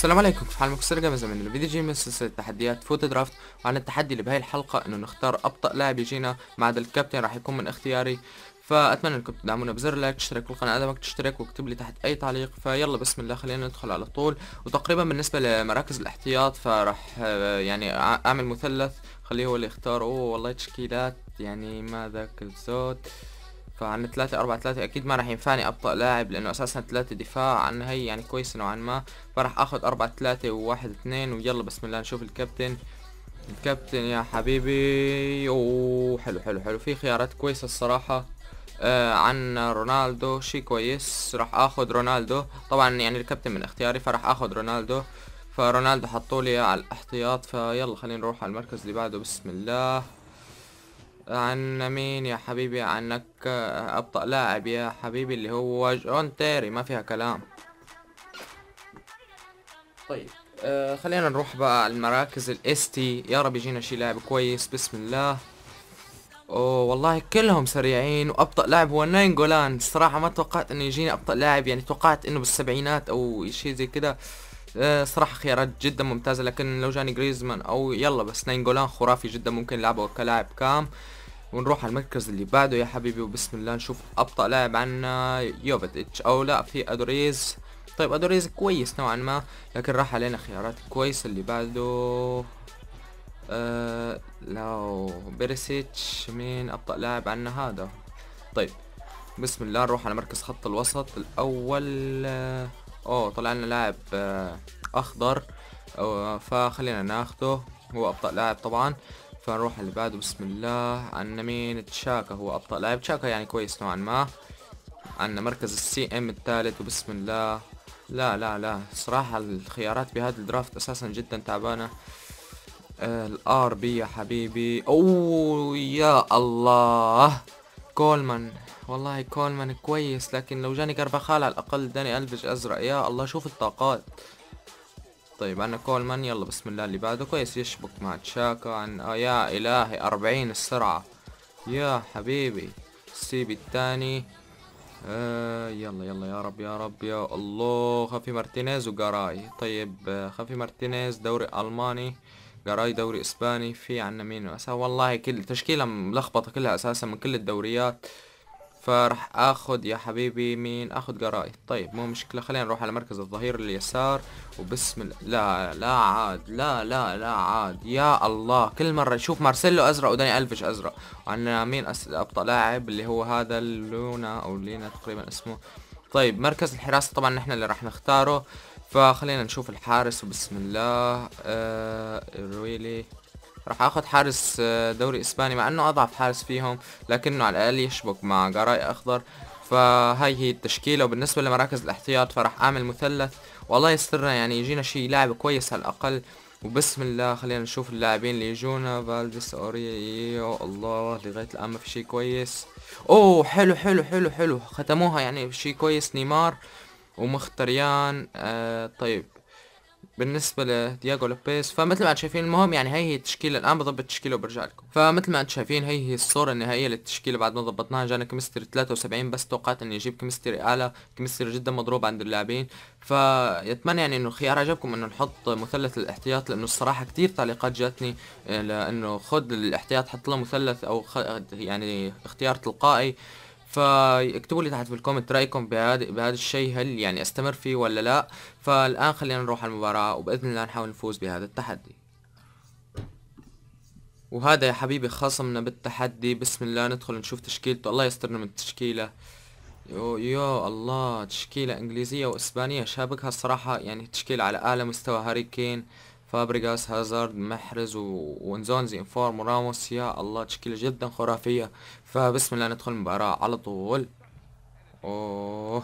السلام عليكم في حال مكسر جامزة من الفيديو جي من سلسلة تحديات فوت درافت وعن التحدي اللي بهاي الحلقة انه نختار ابطأ لاعب يجينا ما عدا الكابتن راح يكون من اختياري فاتمنى انكم تدعمونا بزر لايك تشترك بالقناة اذا ما تشترك واكتب لي تحت اي تعليق فيلا بسم الله خلينا ندخل على طول وتقريبا بالنسبة لمراكز الاحتياط فراح آه، يعني اعمل مثلث خليه هو اللي يختار اوه والله تشكيلات يعني ما ذاك الزود فعن ثلاثة أربعة ثلاثة أكيد ما راح ينفعني أبطأ لاعب لأنه أساسا ثلاثة دفاع عن هي يعني كويسة نوعا ما فراح أخذ أربعة ثلاثة وواحد اثنين ويلا بسم الله نشوف الكابتن الكابتن يا حبيبي أوه حلو حلو حلو في خيارات كويسة الصراحة آه عن رونالدو شي كويس راح اخذ رونالدو طبعا يعني الكابتن من اختياري فراح اخذ رونالدو فرونالدو حطولي على الاحتياط فيلا خلينا نروح على المركز اللي بعده بسم الله عن مين يا حبيبي عنك آه، ابطأ لاعب يا حبيبي اللي هو جون تيري ما فيها كلام طيب آه خلينا نروح بقى على المراكز الاس تي يا رب يجينا شي لاعب كويس بسم الله اوه والله كلهم سريعين وابطأ لاعب هو ناينجولان صراحة ما توقعت انه يجيني ابطأ لاعب يعني توقعت انه بالسبعينات او شي زي كده آه صراحة خيارات جدا ممتازة لكن لو جاني جريزمان او يلا بس ناينجولان خرافي جدا ممكن يلعبه كلاعب كام ونروح على المركز اللي بعده يا حبيبي وبسم الله نشوف ابطأ لاعب عنا يوفيتش او لا في ادوريز طيب ادوريز كويس نوعا ما لكن راح علينا خيارات كويس اللي بعده أه لو بيرسيتش مين ابطأ لاعب عنا هذا طيب بسم الله نروح على مركز خط الوسط الاول آه، اوه طلع لنا لاعب آه، اخضر فخلينا ناخده هو ابطأ لاعب طبعا فنروح اللي بعده بسم الله عنا مين تشاكا هو ابطأ لاعب تشاكا يعني كويس نوعا ما عنا مركز السي ام الثالث وبسم الله لا لا لا صراحة الخيارات بهذا الدرافت اساسا جدا تعبانة آه، الار بي يا حبيبي اوه يا الله كولمان والله كولمان كويس لكن لو جاني كربخال على الاقل داني الفج ازرق يا الله شوف الطاقات طيب عنا كولمان يلا بسم الله اللي بعده كويس يشبك مع تشاكا عن آه يا الهي اربعين السرعة يا حبيبي السيبي الثاني آه يلا يلا يا رب يا رب يا الله خفي مارتينيز وجراي طيب آه مارتينيز دوري الماني جراي دوري اسباني في عنا مين والله كل تشكيلة ملخبطة كلها اساسا من كل الدوريات فراح اخذ يا حبيبي مين اخذ جراي طيب مو مشكله خلينا نروح على مركز الظهير اليسار وبسم لا لا عاد لا لا لا عاد يا الله كل مره شوف مارسيلو ازرق وداني الفش ازرق وعنا مين ابطا لاعب اللي هو هذا لونا او لينا تقريبا اسمه طيب مركز الحراسه طبعا نحن اللي راح نختاره فخلينا نشوف الحارس وبسم الله آه... رويلي راح اخد حارس آه، دوري اسباني مع انه اضعف حارس فيهم لكنه على الاقل يشبك مع جراي اخضر فهاي هي التشكيله وبالنسبه لمراكز الاحتياط فراح اعمل مثلث والله يسترنا يعني يجينا شيء لاعب كويس على الاقل وبسم الله خلينا نشوف اللاعبين اللي يجونا فالفيس يا الله لغايه الان ما في شيء كويس اوه حلو حلو حلو حلو ختموها يعني شيء كويس نيمار ومختريان آه طيب بالنسبه لدياغو لوبيز فمثل ما انتم شايفين المهم يعني هي هي التشكيله الان بظبط التشكيله وبرجع لكم فمثل ما انتم شايفين هي هي الصوره النهائيه للتشكيله بعد ما ظبطناها جانا كمستري 73 بس توقعت اني اجيب كمستري اعلى كمستري جدا مضروب عند اللاعبين فيتمنى يعني انه الخيار عجبكم انه نحط مثلث الاحتياط لانه الصراحه كثير تعليقات جاتني آه، لانه خذ الاحتياط حط له مثلث او يعني اختيار تلقائي فاكتبوا لي تحت في الكومنت رايكم بهذا بهذا الشيء هل يعني استمر فيه ولا لا فالان خلينا نروح على المباراه وباذن الله نحاول نفوز بهذا التحدي وهذا يا حبيبي خصمنا بالتحدي بسم الله ندخل نشوف تشكيلته الله يسترنا من التشكيله يو, يو الله تشكيله انجليزيه واسبانيه شابكها الصراحه يعني تشكيله على اعلى مستوى هاري كين فابريغاس هازارد محرز و... وانزونزي انفورم وراموس يا الله تشكيلة جدا خرافية فبسم الله ندخل المباراة على طول اوه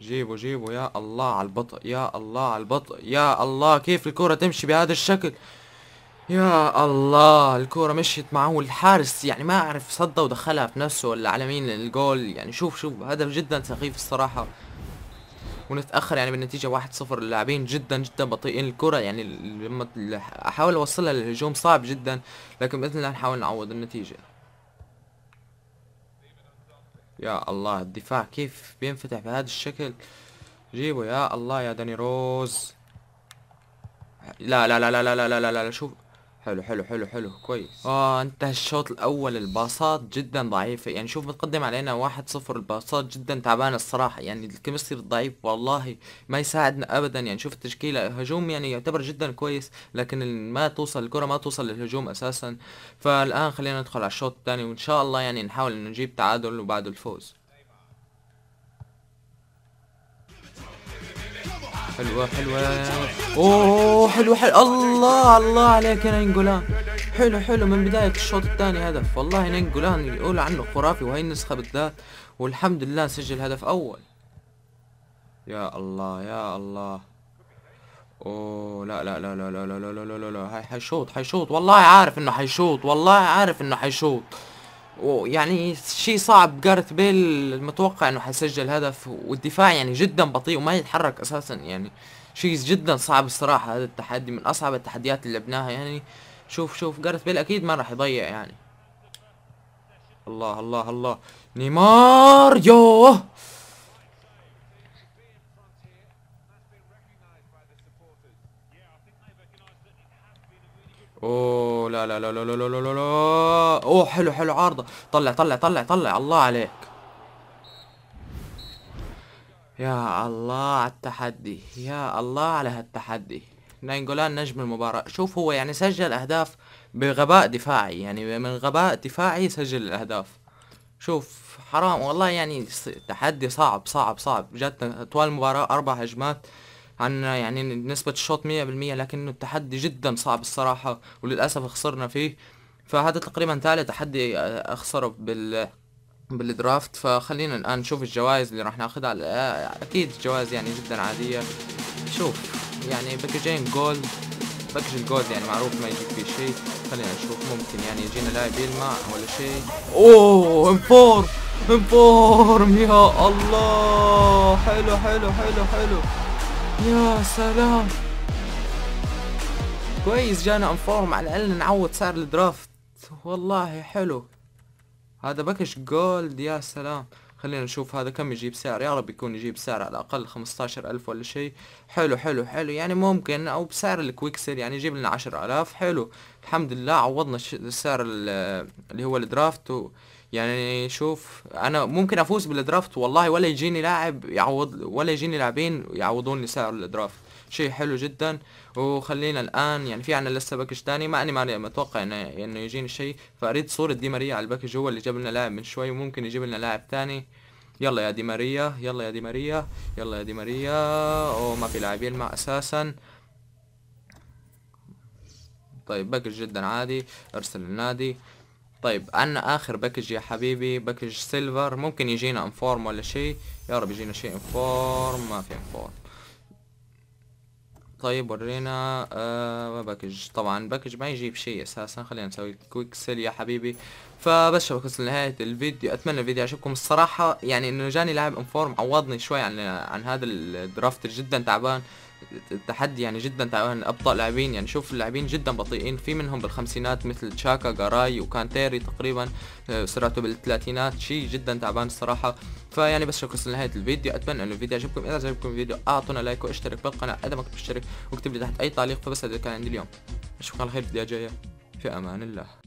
جيبوا جيبوا يا الله على البطء يا الله على البطء يا الله كيف الكرة تمشي بهذا الشكل يا الله الكرة مشيت معه الحارس يعني ما اعرف صدى ودخلها في نفسه ولا على مين الجول يعني شوف شوف هدف جدا سخيف الصراحة ونتاخر يعني بالنتيجه 1-0 اللاعبين جدا جدا بطيئين الكره يعني لما احاول اوصلها للهجوم صعب جدا لكن باذن الله نحاول نعوض النتيجه يا الله الدفاع كيف بينفتح بهذا الشكل جيبه يا الله يا داني روز لا لا لا لا لا لا لا لا, لا شوف حلو حلو حلو حلو كويس اه انت الشوط الاول الباصات جدا ضعيفة يعني شوف متقدم علينا واحد صفر الباصات جدا تعبانة الصراحة يعني الكيمستري الضعيف والله ما يساعدنا ابدا يعني شوف التشكيلة هجوم يعني يعتبر جدا كويس لكن ما توصل الكرة ما توصل للهجوم اساسا فالان خلينا ندخل على الشوط الثاني وان شاء الله يعني نحاول نجيب تعادل وبعده الفوز حلوه حلوه اوه حلوة حلو الله الله عليك يا نينجولان حلو حلو من بداية الشوط الثاني هدف والله نينجولان يقول عنه خرافي وهي النسخة بالذات والحمد لله سجل هدف أول يا الله يا الله اوه لا لا لا لا لا لا لا لا لا لا حيشوط حيشوط والله عارف انه حيشوط والله عارف انه حيشوط ويعني شيء صعب جارث بيل المتوقع انه حيسجل هدف والدفاع يعني جدا بطيء وما يتحرك اساسا يعني شيء جدا صعب الصراحه هذا التحدي من اصعب التحديات اللي لعبناها يعني شوف شوف جارث بيل اكيد ما راح يضيع يعني الله الله الله نيمار يوه لا لا لا لا لا لا لا لا لا اوه حلو حلو عارضه طلع طلع طلع طلع الله عليك يا الله على التحدي يا الله على هالتحدي نينجولان نجم المباراة شوف هو يعني سجل اهداف بغباء دفاعي يعني من غباء دفاعي سجل الاهداف شوف حرام والله يعني تحدي صعب صعب صعب جت طوال المباراة اربع هجمات عن يعني نسبة الشوط مية بالمية لكنه التحدي جدا صعب الصراحة وللأسف خسرنا فيه فهذا تقريبا تالي تحدي آه، اخسره بال بالدرافت فخلينا الان نشوف الجوائز اللي راح ناخذها اكيد جوائز يعني جدا عادية شوف يعني باكجين جولد باكج الجولد يعني معروف ما يجيك فيه شيء خلينا نشوف ممكن يعني يجينا لاعب يلمع ولا شيء اوه امبورم امبورم يا الله حلو حلو حلو حلو يا سلام كويس جانا انفورم على الاقل نعوض سعر الدرافت والله حلو هذا باكج جولد يا سلام خلينا نشوف هذا كم يجيب سعر يا رب يكون يجيب سعر على الاقل خمستاشر الف ولا شيء حلو حلو حلو يعني ممكن او بسعر الكويك سيل يعني يجيب لنا عشر الاف حلو الحمد لله عوضنا السعر اللي هو الدرافت يعني شوف انا ممكن افوز بالدرافت والله ولا يجيني لاعب يعوض ولا يجيني لاعبين لي سعر الدرافت شيء حلو جدا وخلينا الان يعني في عنا لسه باكج تاني ما اني ماني متوقع انه انه يجيني شيء فاريد صورة دي ماريا على الباكج هو اللي جاب لنا لاعب من شوي وممكن يجيب لنا لاعب تاني يلا يا دي ماريا يلا يا دي ماريا يلا يا دي ماريا او ما في لاعبين مع اساسا طيب باكج جدا عادي ارسل النادي طيب عنا اخر باكج يا حبيبي باكج سيلفر ممكن يجينا انفورم ولا شيء يا رب يجينا شيء انفورم ما في انفورم طيب ورينا آه باكج طبعا باكج ما يجيب شيء اساسا خلينا نسوي كويك سيل يا حبيبي فبس وصلنا لنهاية الفيديو اتمنى الفيديو يعجبكم الصراحة يعني انه جاني لاعب انفورم عوضني شوي عن عن هذا الدرافت جدا تعبان تحدي يعني جدا تعبان ابطا لاعبين يعني شوف اللاعبين جدا بطيئين في منهم بالخمسينات مثل تشاكا جاراي وكانتيري تقريبا آه، سرعته بالثلاثينات شيء جدا تعبان الصراحه فيعني بس شكرا لنهايه الفيديو اتمنى انه الفيديو عجبكم اذا عجبكم الفيديو اعطونا لايك واشترك بالقناه اذا ما كنت مشترك واكتب لي تحت اي تعليق فبس هذا كان عندي اليوم اشوفكم على خير الفيديو الجايه في امان الله